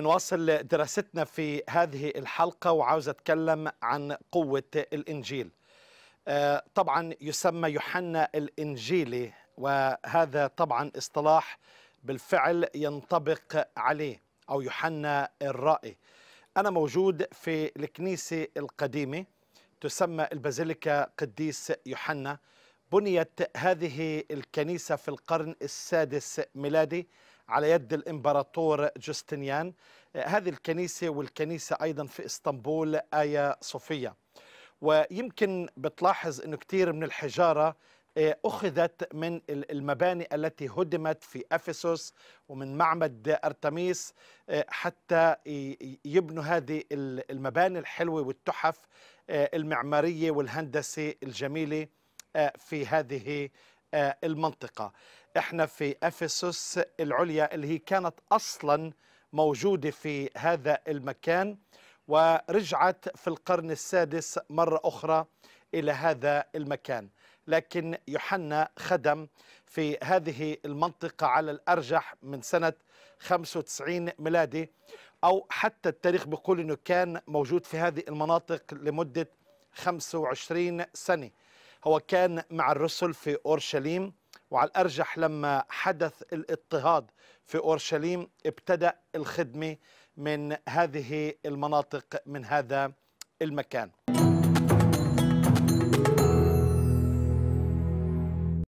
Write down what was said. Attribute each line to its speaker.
Speaker 1: بنواصل دراستنا في هذه الحلقة وعاوز أتكلم عن قوة الإنجيل آه، طبعا يسمى يوحنا الإنجيلي وهذا طبعا اصطلاح بالفعل ينطبق عليه أو يوحنا الرائي أنا موجود في الكنيسة القديمة تسمى البازيليكا قديس يوحنا بنيت هذه الكنيسة في القرن السادس ميلادي على يد الإمبراطور جستنيان هذه الكنيسة والكنيسة أيضا في إسطنبول آيا صوفيا ويمكن بتلاحظ أنه كثير من الحجارة آه، أخذت من المباني التي هدمت في أفسوس ومن معبد أرتميس آه، حتى يبنوا هذه المباني الحلوة والتحف آه، المعمارية والهندسة الجميلة في هذه آه، المنطقة احنا في افسس العليا اللي هي كانت اصلا موجودة في هذا المكان ورجعت في القرن السادس مرة أخرى إلى هذا المكان لكن يوحنا خدم في هذه المنطقة على الأرجح من سنة 95 ميلادي أو حتى التاريخ بيقول أنه كان موجود في هذه المناطق لمدة 25 سنة هو كان مع الرسل في أورشليم وعلى الأرجح لما حدث الاضطهاد في أورشليم ابتدأ الخدمة من هذه المناطق من هذا المكان